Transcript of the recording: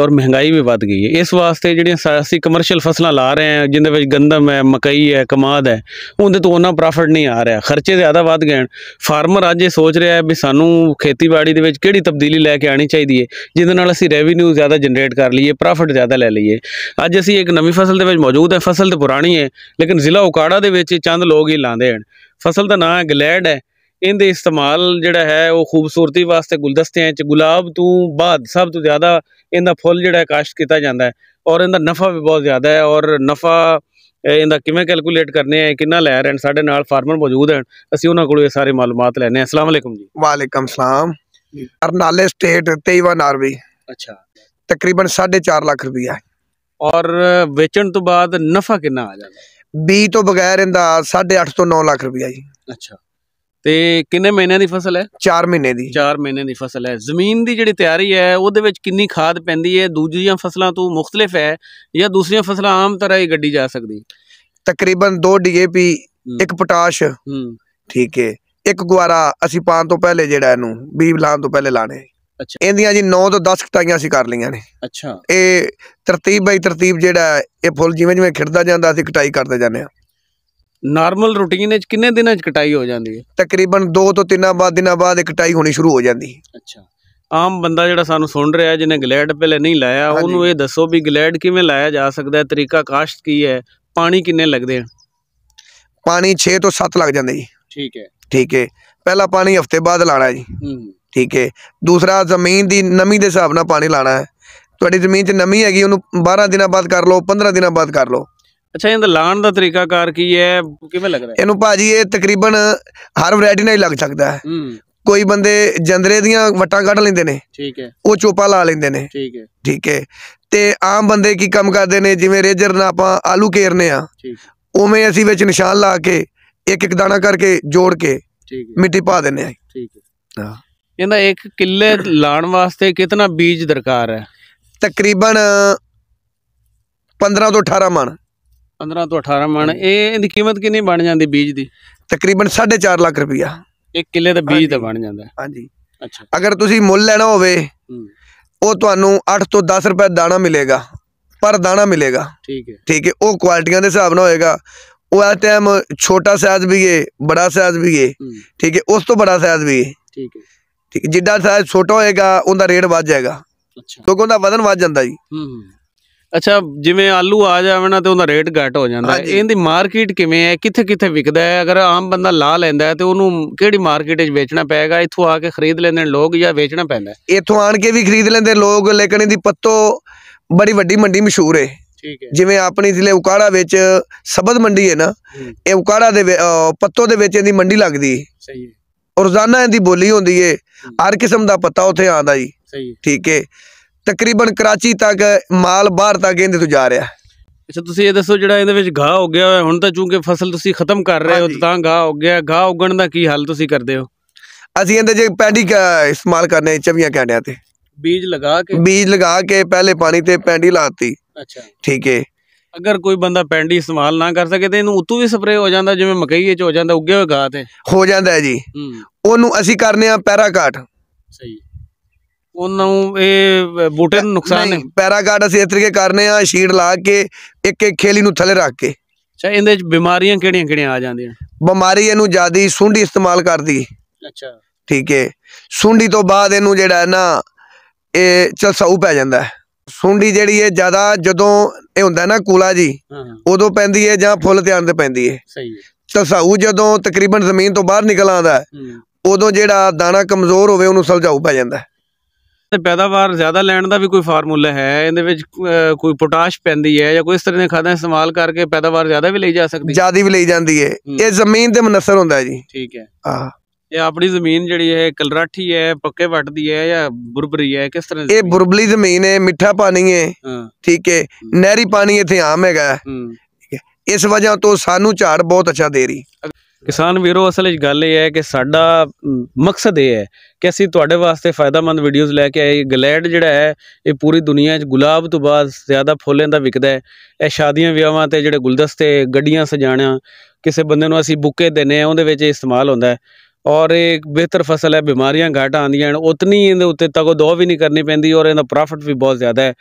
ਔਰ ਮਹਿੰਗਾਈ ਵੀ ਵੱਧ ਗਈ ਹੈ ਇਸ ਵਾਸਤੇ ਜਿਹੜੀਆਂ ਅਸੀਂ ਕਮਰਸ਼ੀਅਲ ਫਸਲਾਂ ਲਾ ਰਹੇ ਹਾਂ ਜਿੰਦੇ ਵਿੱਚ ਗੰਦਮ ਹੈ ਮਕਈ ਹੈ ਕਮਾਦ ਹੈ ਉਹਦੇ ਤੋਂ ਉਹਨਾਂ ਪ੍ਰੋਫਿਟ ਨਹੀਂ ਆ ਰਿਹਾ ਖਰਚੇ ਜ਼ਿਆਦਾ ਵੱਧ ਗਏ ਫਾਰਮਰ ਅੱਜ ਇਹ ਸੋਚ ਰਿਹਾ ਹੈ ਵੀ ਸਾਨੂੰ ਖੇਤੀਬਾੜੀ ਦੇ ਵਿੱਚ ਕਿਹੜੀ ਤਬਦੀਲੀ ਲੈ ਕੇ ਆਣੀ ਚਾਹੀਦੀ ਹੈ ਜਿੰਦੇ ਨਾਲ ਅਸੀਂ ਰੈਵਨਿਊ ਜ਼ਿਆਦਾ ਜਨਰੇਟ ਕਰ ਲਈਏ ਪ੍ਰੋਫਿਟ ਜ਼ਿਆਦਾ ਲੈ ਲਈਏ ਅੱਜ ਅਸੀਂ ਇੱਕ ਨਵੀਂ ਫਸਲ ਦੇ ਵਿੱਚ ਮੌਜੂਦ ਹੈ ਫਸਲ ਤੇ ਪੁਰਾਣੀ ਹੈ ਲੇਕਿਨ ਜ਼ਿਲ੍ਹਾ ਉਕਾੜਾ ਦੇ ਵਿੱਚ ਚੰਦ ਲੋਕ ਹੀ ਲਾਉਂਦੇ ਹਨ ਫਸਲ ਦਾ ਨਾਂ ਹੈ ਗਲੈਡ ਹੈ ਇਹਦੇ ਇਸਤੇਮਾਲ ਜਿਹੜਾ ਹੈ ਉਹ ਖੂਬਸੂਰਤੀ ਵਾਸਤੇ ਗੁਲਦਸਤਿਆਂ 'ਚ ਗੁਲਾਬ ਤੋਂ ਬਾਅਦ ਸਭ ਤੋਂ ਜ਼ਿਆਦਾ ਇਹਦਾ ਫੁੱਲ ਜਿਹੜਾ ਕਾਸ਼ਤ ਕੀਤਾ ਜਾਂਦਾ ਹੈ ਔਰ ਇਹਦਾ ਨਫਾ ਵੀ ਬਹੁਤ ਜ਼ਿਆਦਾ ਹੈ ਔਰ ਨਫਾ ਇਹਦਾ ਕਿਵੇਂ ਕੈਲਕੂਲੇਟ ਕਰਨੇ ਆ ਕਿੰਨਾ ਲੈ ਰਹੇ ਸਾਡੇ ਨਾਲ ਫਾਰਮਰ ਮੌਜੂਦ ਹਨ ਅਸੀਂ ਉਹਨਾਂ ਕੋਲੋਂ ਇਹ ਸਾਰੇ ਮਾਲੂਮਾਤ ਲੈਣੇ ਆ ਅਸਲਾਮ ਅਲੈਕਮ ਜੀ ਵਾਲੇਕਮ ਸਲਾਮ ਅਰਨਾਲੇ ਸਟੇਟ 23 ਨਾਰਵੇ ਅੱਛਾ ਤਕਰੀਬਨ 4.5 ਲੱਖ ਰੁਪਇਆ ਔਰ ਵੇਚਣ ਤੋਂ ਬਾਅਦ ਨਫਾ ਕਿੰਨਾ ਆ ਜਾਂਦਾ ਬੀ ਤੋਂ ਬਗੈਰ ਇਹਦਾ 8.5 ਤੋਂ 9 ਲੱਖ ਰੁਪਇਆ ਜੀ ਅੱਛਾ ਤੇ ਕਿੰਨੇ ਮਹੀਨਿਆਂ ਦੀ ਫਸਲ ਹੈ 4 ਮਹੀਨੇ ਦੀ 4 ਮਹੀਨੇ ਦੀ ਫਸਲ ਹੈ ਜ਼ਮੀਨ ਦੀ ਜਿਹੜੀ ਤਿਆਰੀ ਹੈ ਉਹਦੇ ਵਿੱਚ ਕਿੰਨੀ ਖਾਦ ਪੈਂਦੀ ਹੈ ਦੂਜੀਆਂ ਫਸਲਾਂ ਤੋਂ ਮੁxtਲਫ ਹੈ ਜਾਂ ਦੂਸਰੀਆਂ ਫਸਲਾਂ ਆਮ ਤਰ੍ਹਾਂ ਹੀ ਗੱਡੀ ਜਾ ਸਕਦੀ ਤਕਰੀਬਨ 2 ਡੀਏਪੀ ਇੱਕ ਪੋਟਾਸ਼ ਹੂੰ ਠੀਕ ਹੈ ਇੱਕ ਗੁਆਰਾ ਅਸੀਂ ਪਾਣ ਤੋਂ ਪਹਿਲੇ ਜਿਹੜਾ ਇਹਨੂੰ ਬੀਜ ਲਾਣ ਤੋਂ ਪਹਿਲੇ ਲਾਣੇ ਅੱਛਾ ਇਹਦੀਆਂ ਜੀ 9 ਤੋਂ 10 ਕਟਾਈਆਂ ਅਸੀਂ ਕਰ ਲਈਆਂ ਨੇ ਅੱਛਾ ਇਹ ਤਰਤੀਬ ਬਾਈ ਤਰਤੀਬ ਜਿਹੜਾ ਇਹ ਫੁੱਲ ਜਿਵੇਂ ਜਿਵੇਂ ਖਿੜਦਾ ਜਾਂਦਾ ਅਸੀਂ ਕਟਾਈ ਕਰਦੇ ਜਾਂਦੇ ਆ ਨਾਰਮਲ ਰੁਟੀਨ ਵਿੱਚ ਕਿੰਨੇ ਦਿਨਾਂ ਵਿੱਚ ਕਟਾਈ ਹੋ ਜਾਂਦੀ ਹੈ ਤਕਰੀਬਨ 2 ਤੋਂ 3 ਬਾਅਦ ਦਿਨਾਂ ਬਾਅਦ ਕਟਾਈ ਹੋਣੀ ਸ਼ੁਰੂ ਹੋ ਜਾਂਦੀ ਹੈ ਅੱਛਾ ਆਮ ਬੰਦਾ ਜਿਹੜਾ ਸਾਨੂੰ ਸੁਣ ਰਿਹਾ ਜਿਹਨੇ ਗਲੈਡ ਪਹਿਲੇ ਨਹੀਂ ਲਾਇਆ ਉਹਨੂੰ ਇਹ ਦੱਸੋ ਵੀ ਗਲੈਡ ਕਿਵੇਂ ਲਾਇਆ ਜਾ ਸਕਦਾ ਹੈ ਤਰੀਕਾ ਕਾਸ਼ਤ ਕੀ ਹੈ ਪਾਣੀ ਕਿੰਨੇ ਲੱਗਦੇ ਹਨ ਪਾਣੀ 6 ਤੋਂ 7 ਲੱਗ ਜਾਂਦੇ ਜੀ ਠੀਕ ਹੈ ਠੀਕ ਹੈ ਪਹਿਲਾ ਪਾਣੀ ਹਫਤੇ ਬਾਅਦ ਲਾਣਾ ਜੀ ਠੀਕ ਹੈ ਦੂਸਰਾ ਜ਼ਮੀਨ ਦੀ ਨਮੀ ਦੇ ਹਿਸਾਬ ਨਾਲ ਪਾਣੀ ਲਾਣਾ ਹੈ ਤੁਹਾਡੀ ਜ਼ਮੀਨ 'ਚ ਨਮੀ ਹੈਗੀ ਉਹਨੂੰ 12 ਦਿਨਾਂ ਬਾਅਦ ਕਰ ਲਓ 15 ਦਿਨਾਂ ਬਾਅਦ ਕਰ ਲਓ ਅੱਛਾ ਇਹਦਾ ਲਾਣ ਦਾ ਤਰੀਕਾ ਕਾਰ ਕੀ ਹੈ ਕਿਵੇਂ ਲੱਗਦਾ ਇਹਨੂੰ ਭਾਜੀ ਇਹ ਤਕਰੀਬਨ ਹਰ ਵੈਰਾਈਟੀ ਨਾਲ ਹੀ ਲੱਗ ਸਕਦਾ ਹੈ ਕੋਈ ਬੰਦੇ ਜੰਦਰੇ ਦੀਆਂ ਵਟਾਂ ਕੱਢ ਲੈਂਦੇ ਨੇ ਠੀਕ ਹੈ ਉਹ ਚੋਪਾ ਲਾ ਲੈਂਦੇ ਨੇ ਠੀਕ ਹੈ ਠੀਕ ਹੈ ਤੇ ਆਮ ਬੰਦੇ ਕੀ ਕੰਮ ਕਰਦੇ ਨੇ ਜਿਵੇਂ ਰੇਜਰ ਨਾਲ ਆਪਾਂ ਆਲੂ ਕੇਰਨੇ ਆ ਠੀਕ ਉਵੇਂ ਅਸੀਂ ਵਿੱਚ ਨਿਸ਼ਾਨ ਲਾ ਕੇ ਇੱਕ ਇੱਕ ਦਾਣਾ ਕਰਕੇ ਜੋੜ ਕੇ ਮਿੱਟੀ ਪਾ ਦਿੰਨੇ ਆ ਠੀਕ ਹੈ ਹਾਂ ਇਹਦਾ ਇੱਕ ਕਿੱਲੇ ਲਾਣ ਵਾਸਤੇ ਕਿੰਨਾ ਬੀਜ ਦਰਕਾਰ ਹੈ ਤਕਰੀਬਨ 15 ਤੋਂ 18 ਮਣ 15 ਤੋਂ 18 ਮਣ ਇਹ ਇਹਦੀ ਕੀਮਤ ਕਿੰਨੀ ਬਣ ਜਾਂਦੀ ਬੀਜ ਦੀ ਤਕਰੀਬਨ 4.5 ਲੱਖ ਰੁਪਇਆ ਇੱਕ ਕਿੱਲੇ ਦਾ ਬੀਜ ਤਾਂ ਬਣ ਜਾਂਦਾ ਹਾਂਜੀ ਅੱਛਾ ਅਗਰ ਤੁਸੀਂ ਮੁੱਲ ਲੈਣਾ ਹੋਵੇ ਉਹ ਤੁਹਾਨੂੰ 8 ਤੋਂ 10 ਰੁਪਏ ਦਾਣਾ ਮਿਲੇਗਾ ਪਰ ਦਾਣਾ ਮਿਲੇਗਾ ਠੀਕ ਹੈ ਠੀਕ ਹੈ ਉਹ ਕੁਆਲਟੀਆਂ ਦੇ ਹਿਸਾਬ ਨਾਲ ਹੋਏਗਾ ਉਹ ਆ ਟਾਈਮ ਛੋਟਾ ਸਾਈਜ਼ ਵੀ ਹੈ ਬੜਾ ਸਾਈਜ਼ ਵੀ ਹੈ ਠੀਕ ਹੈ ਉਸ ਤੋਂ ਬੜਾ ਸਾਈਜ਼ ਵੀ ਹੈ ਠੀਕ ਹੈ ਠੀਕ ਜਿੱਡਾ ਸਾਈਜ਼ ਛੋਟਾ ਹੋਏਗਾ ਉਹਦਾ ਰੇਟ ਵੱਧ ਜਾਏਗਾ ਅੱਛਾ ਕਿਉਂਕਿ ਉਹਦਾ ਵਜ਼ਨ ਵੱਧ ਜਾਂਦਾ ਜੀ ਹੂੰ ਅੱਛਾ ਜਿਵੇਂ ਆਲੂ ਆ ਜਾਵੇ ਨਾ ਤੇ ਉਹਦਾ ਰੇਟ ਘਟ ਹੋ ਜਾਂਦਾ ਹੈ ਇਹਦੀ ਮਾਰਕੀਟ ਕਿਵੇਂ ਹੈ ਕਿੱਥੇ ਕਿੱਥੇ ਵਿਕਦਾ ਹੈ ਅਗਰ ਆਮ ਬੰਦਾ ਲਾ ਲੈਂਦਾ ਹੈ ਤੇ ਉਹਨੂੰ ਕਿਹੜੀ ਮਾਰਕੀਟ 'ਚ ਵੇਚਣਾ ਪਏਗਾ ਇੱਥੋਂ ਆ ਕੇ ਖਰੀਦ ਲੈਂਦੇ ਨੇ ਲੋਕ ਜਾਂ ਵੇਚਣਾ ਪੈਂਦਾ ਇੱਥੋਂ ਆਣ ਕੇ ਵੀ ਖਰੀਦ ਲੈਂਦੇ ਲੋਕ ਲੇਕਿਨ ਇਹਦੀ ਪੱਤੋ ਬੜੀ ਵੱਡੀ ਮੰਡੀ ਮਸ਼ਹੂਰ ਹੈ ਠੀਕ ਹੈ ਜਿਵੇਂ ਆਪਣੀ ਜ਼ਿਲ੍ਹੇ ਉਕਾੜਾ ਵਿੱਚ ਸਬਦ ਮੰਡੀ ਹੈ ਨਾ ਇਹ ਉਕਾੜਾ ਦੇ ਪੱਤੋ ਦੇ ਵਿੱਚ ਇਹਦੀ ਮੰਡੀ ਲੱਗਦੀ ਹੈ ਸਹੀ ਹੈ ਰੋਜ਼ਾਨਾ ਇਹਦੀ ਬੋਲੀ ਹੁੰਦੀ ਹੈ ਹਰ ਕਿਸਮ ਦਾ ਪੱਤਾ ਉੱਥੇ ਆਂਦਾ ਜੀ ਸਹੀ ਠੀਕ ਹੈ ਤਕਰੀਬਨ ਕਰਾਚੀ ਤੱਕ ਮਾਲ ਬਾਹਰ ਤੱਕ ਇਹਦੇ ਤੋਂ ਜਾ ਰਿਹਾ ਅੱਛਾ ਤੁਸੀਂ ਇਹ ਦੱਸੋ ਜਿਹੜਾ ਇਹਦੇ ਵਿੱਚ ਗਾਹ ਹੋ ਗਿਆ ਹੁਣ ਤਾਂ ਚੂੰਕਿ ਫਸਲ ਤੁਸੀਂ ਖਤਮ ਕਰ ਰਹੇ ਹੋ ਤਾਂ ਗਾਹ ਹੋ ਗਿਆ ਗਾਹ ਉਗਣ ਦਾ ਕੀ ਹੱਲ ਤੁਸੀਂ ਕਰਦੇ ਹੋ ਅਸੀਂ ਇਹਦੇ ਜੇ ਪੈਂਡੀ ਇਸਤੇਮਾਲ ਕਰਨੇ ਚਵੀਆਂ ਕਾਂਡਿਆਂ ਤੇ ਬੀਜ ਲਗਾ ਕੇ ਬੀਜ ਲਗਾ ਕੇ ਪਹਿਲੇ ਪਾਣੀ ਤੇ ਪੈਂਡੀ ਲਾਤੀ ਅੱਛਾ ਠੀਕ ਹੈ ਅਗਰ ਕੋਈ ਬੰਦਾ ਪੈਂਡੀ ਇਸਤੇਮਾਲ ਨਾ ਕਰ ਸਕੇ ਤੇ ਇਹਨੂੰ ਉਤੋਂ ਵੀ ਸਪਰੇ ਹੋ ਜਾਂਦਾ ਜਿਵੇਂ ਮਕਈ ਵਿੱਚ ਹੋ ਜਾਂਦਾ ਉੱਗੇ ਹੋਏ ਗਾਹ ਤੇ ਹੋ ਜਾਂਦਾ ਹੈ ਜੀ ਉਹਨੂੰ ਅਸੀਂ ਕਰਨੇ ਆ ਪੈਰਾ ਕਾਟ ਸਹੀ ਉਹਨਾਂ ਨੂੰ ਇਹ ਬੂਟੇ ਨੂੰ ਨੁਕਸਾਨ ਨਹੀਂ ਪੈਰਾਗਾਰਡ ਅਸੀਂ ਇਸ ਤਰੀਕੇ ਕਰਨੇ ਆ ਸ਼ੀਟ ਲਾ ਕੇ ਇੱਕ ਇੱਕ ਖੇਲੀ ਨੂੰ ਥੱਲੇ ਰੱਖ ਕੇ ਅੱਛਾ ਇਹਦੇ ਚ ਬਿਮਾਰੀਆਂ ਕਿਹੜੀਆਂ ਕਿਹੜੀਆਂ ਆ ਜਾਂਦੀਆਂ ਬਿਮਾਰੀ ਇਹਨੂੰ ਜਿਆਦੀ ਸੁੰਡੀ ਇਸਤੇਮਾਲ ਕਰਦੀ ਅੱਛਾ ਠੀਕ ਹੈ ਸੁੰਡੀ ਤੋਂ ਬਾਅਦ ਇਹਨੂੰ ਜਿਹੜਾ ਨਾ ਇਹ ਚਲਸਾਉ ਪੈ ਜਾਂਦਾ ਸੁੰਡੀ ਜਿਹੜੀ ਹੈ ਜਿਆਦਾ ਜਦੋਂ ਇਹ ਹੁੰਦਾ ਨਾ ਕੂਲਾ ਜੀ ਉਦੋਂ ਪੈਂਦੀ ਹੈ ਜਾਂ ਫੁੱਲ ਧਿਆਨ ਤੇ ਪੈਂਦੀ ਹੈ ਸਹੀ ਹੈ ਚਲਸਾਉ ਜਦੋਂ ਤਕਰੀਬਨ ਜ਼ਮੀਨ ਤੋਂ ਬਾਹਰ ਨਿਕਲ ਆਂਦਾ ਉਦੋਂ ਜਿਹੜਾ ਦਾਣਾ ਕਮਜ਼ੋਰ ਹੋਵੇ ਉਹਨੂੰ ਸਲਝਾਉ ਪੈ ਜਾਂਦਾ ਤੇ ਪੈਦਾਵਾਰ ਜ਼ਿਆਦਾ ਲੈਣ ਦਾ ਵੀ ਕੋਈ ਫਾਰਮੂਲਾ ਹੈ ਇਹਦੇ ਵਿੱਚ ਕੋਈ ਪੋਟਾਸ਼ ਪੈਂਦੀ ਹੈ ਜਾਂ ਕੋਈ ਇਸ ਤਰ੍ਹਾਂ ਦੇ ਖਾਦਾਂ ਇਸਤੇਮਾਲ ਕਰਕੇ ਪੈਦਾਵਾਰ ਜ਼ਿਆਦਾ ਵੀ ਲਈ ਜਾ ਸਕਦੀ ਜ਼ਿਆਦਾ ਵੀ ਲਈ ਜਾਂਦੀ ਹੈ ਇਹ ਜ਼ਮੀਨ ਦੇ ਮਨਸਰ ਹੁੰਦਾ ਹੈ ਜੀ ਠੀਕ ਹੈ ਆ ਇਹ ਆਪਣੀ ਜ਼ਮੀਨ ਜਿਹੜੀ ਹੈ ਕਲਰਾਠੀ ਹੈ ਪੱਕੇ ਵੱਟਦੀ ਹੈ ਜਾਂ ਬੁਰਬਰੀ ਹੈ ਕਿਸ ਤਰ੍ਹਾਂ ਇਹ ਬੁਰਬਲੀ ਜ਼ਮੀਨ ਹੈ ਮਿੱਠਾ ਪਾਣੀ ਹੈ ਠੀਕ ਹੈ ਨਹਿਰੀ ਪਾਣੀ ਇੱਥੇ ਆਮ ਹੈਗਾ ਇਸ ਵਜ੍ਹਾ ਤੋਂ ਸਾਨੂੰ ਝਾੜ ਬਹੁਤ ਅੱਛਾ ਦੇ ਰਹੀ ਕਿਸਾਨ ਵੀਰੋ ਅਸਲ ਵਿੱਚ ਗੱਲ ਇਹ ਹੈ ਕਿ ਸਾਡਾ ਮਕਸਦ ਇਹ ਹੈ ਕਿ ਅਸੀਂ ਤੁਹਾਡੇ ਵਾਸਤੇ ਫਾਇਦਾਮੰਦ ਵੀਡੀਓਜ਼ ਲੈ ਕੇ ਆਏ ਗਲੈਡ ਜਿਹੜਾ ਹੈ ਇਹ ਪੂਰੀ ਦੁਨੀਆ 'ਚ ਗੁਲਾਬ ਤੋਂ ਬਾਅਦ ਜ਼ਿਆਦਾ ਫੁੱਲਾਂ ਦਾ ਵਿਕਦਾ ਹੈ ਇਹ ਸ਼ਾਦੀਆਂ ਵਿਆਹਾਂ ਤੇ ਜਿਹੜੇ ਗੁਲਦਸਤੇ ਗੱਡੀਆਂ ਸਜਾਣਾ ਕਿਸੇ ਬੰਦੇ ਨੂੰ ਅਸੀਂ ਬੁੱਕੇ ਦਿੰਨੇ ਆ ਉਹਦੇ ਵਿੱਚ ਇਸਤੇਮਾਲ ਹੁੰਦਾ ਹੈ ਔਰ ਇਹ ਬਿਹਤਰ ਫਸਲ ਹੈ ਬਿਮਾਰੀਆਂ ਘਾਟ ਆਂਦੀਆਂ ਹਨ ਉਤਨੀ ਇਹਦੇ ਉੱਤੇ ਤਗੋ ਦੋ ਵੀ ਨਹੀਂ ਕਰਨੀ ਪੈਂਦੀ ਔਰ ਇਹਦਾ ਪ੍ਰੋਫਿਟ ਵੀ ਬਹੁਤ ਜ਼ਿਆਦਾ ਹੈ